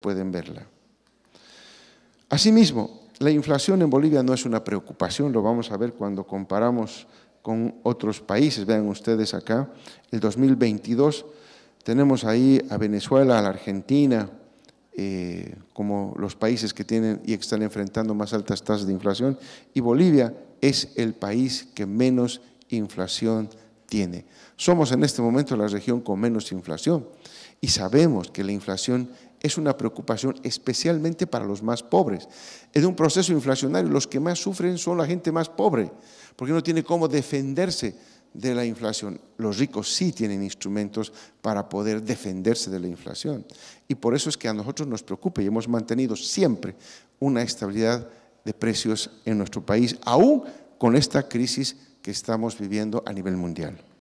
pueden verla. Asimismo, la inflación en Bolivia no es una preocupación, lo vamos a ver cuando comparamos con otros países. Vean ustedes acá, el 2022 tenemos ahí a Venezuela, a la Argentina, eh, como los países que tienen y están enfrentando más altas tasas de inflación, y Bolivia es el país que menos inflación tiene. Somos en este momento la región con menos inflación y sabemos que la inflación es una preocupación especialmente para los más pobres. Es un proceso inflacionario. Los que más sufren son la gente más pobre, porque no tiene cómo defenderse de la inflación. Los ricos sí tienen instrumentos para poder defenderse de la inflación. Y por eso es que a nosotros nos preocupa y hemos mantenido siempre una estabilidad de precios en nuestro país, aún con esta crisis que estamos viviendo a nivel mundial.